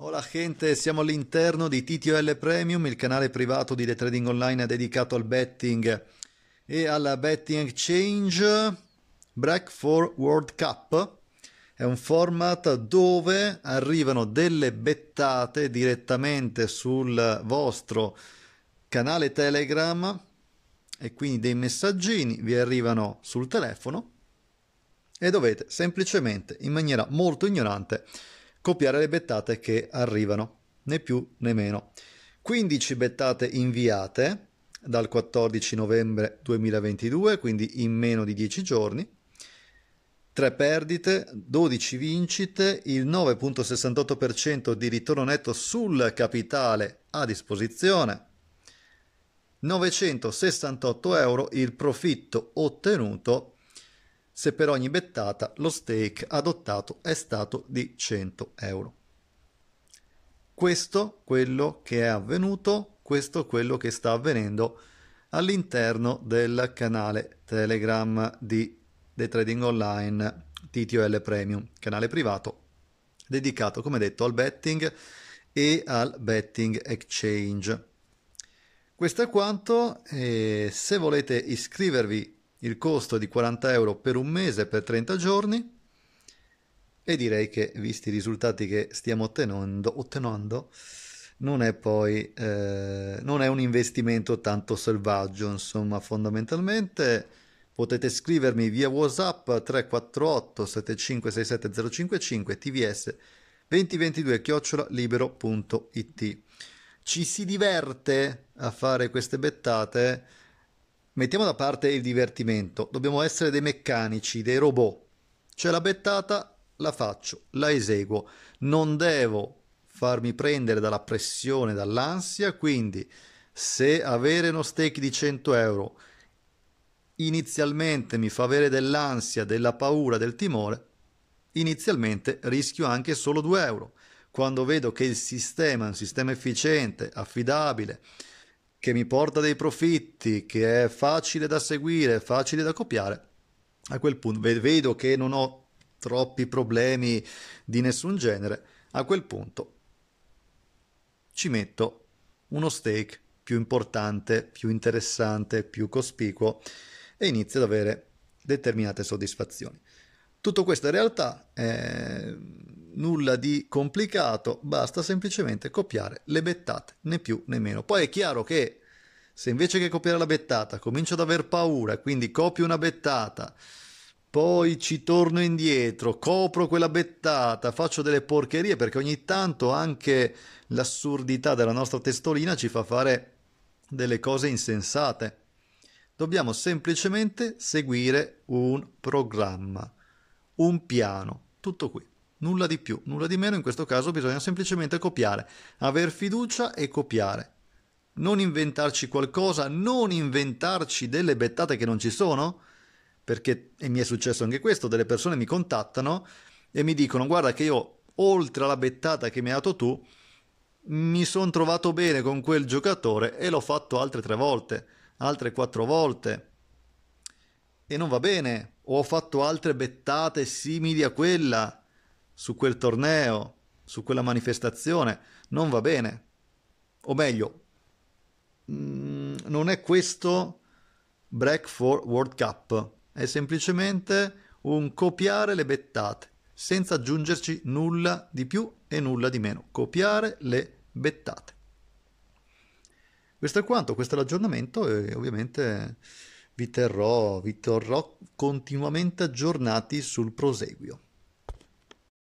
Hola gente, siamo all'interno di TTOL Premium, il canale privato di The Trading Online dedicato al betting e alla betting exchange Break for World Cup. È un format dove arrivano delle bettate direttamente sul vostro canale Telegram e quindi dei messaggini vi arrivano sul telefono e dovete semplicemente in maniera molto ignorante copiare le bettate che arrivano, né più né meno. 15 bettate inviate dal 14 novembre 2022, quindi in meno di 10 giorni, 3 perdite, 12 vincite, il 9.68% di ritorno netto sul capitale a disposizione, 968 euro il profitto ottenuto se per ogni bettata lo stake adottato è stato di 100 euro. Questo quello che è avvenuto, questo quello che sta avvenendo all'interno del canale Telegram di The Trading Online TTOL Premium, canale privato dedicato come detto al betting e al betting exchange. Questo è quanto, se volete iscrivervi il costo di 40 euro per un mese per 30 giorni e direi che visti i risultati che stiamo ottenendo, ottenendo non è poi eh, non è un investimento tanto selvaggio insomma fondamentalmente potete scrivermi via whatsapp 348 7567 055 tvs 2022 chiocciola libero.it ci si diverte a fare queste bettate Mettiamo da parte il divertimento, dobbiamo essere dei meccanici, dei robot. C'è la bettata, la faccio, la eseguo. Non devo farmi prendere dalla pressione, dall'ansia, quindi se avere uno stake di 100 euro inizialmente mi fa avere dell'ansia, della paura, del timore, inizialmente rischio anche solo 2 euro. Quando vedo che il sistema è un sistema efficiente, affidabile, che mi porta dei profitti, che è facile da seguire, facile da copiare, a quel punto vedo che non ho troppi problemi di nessun genere, a quel punto ci metto uno stake più importante, più interessante, più cospicuo e inizio ad avere determinate soddisfazioni. Tutto questo in realtà è nulla di complicato, basta semplicemente copiare le bettate, né più né meno. Poi è chiaro che se invece che copiare la bettata comincio ad aver paura, quindi copio una bettata, poi ci torno indietro, copro quella bettata, faccio delle porcherie perché ogni tanto anche l'assurdità della nostra testolina ci fa fare delle cose insensate. Dobbiamo semplicemente seguire un programma un piano. Tutto qui. Nulla di più, nulla di meno, in questo caso bisogna semplicemente copiare, aver fiducia e copiare. Non inventarci qualcosa, non inventarci delle bettate che non ci sono, perché, e mi è successo anche questo, delle persone mi contattano e mi dicono guarda che io, oltre alla bettata che mi hai dato tu, mi sono trovato bene con quel giocatore e l'ho fatto altre tre volte, altre quattro volte. E non va bene, o ho fatto altre bettate simili a quella su quel torneo, su quella manifestazione, non va bene. O meglio, mm, non è questo Break for World Cup, è semplicemente un copiare le bettate, senza aggiungerci nulla di più e nulla di meno, copiare le bettate. Questo è quanto, questo è l'aggiornamento e ovviamente vi terrò, vi terrò continuamente aggiornati sul proseguio.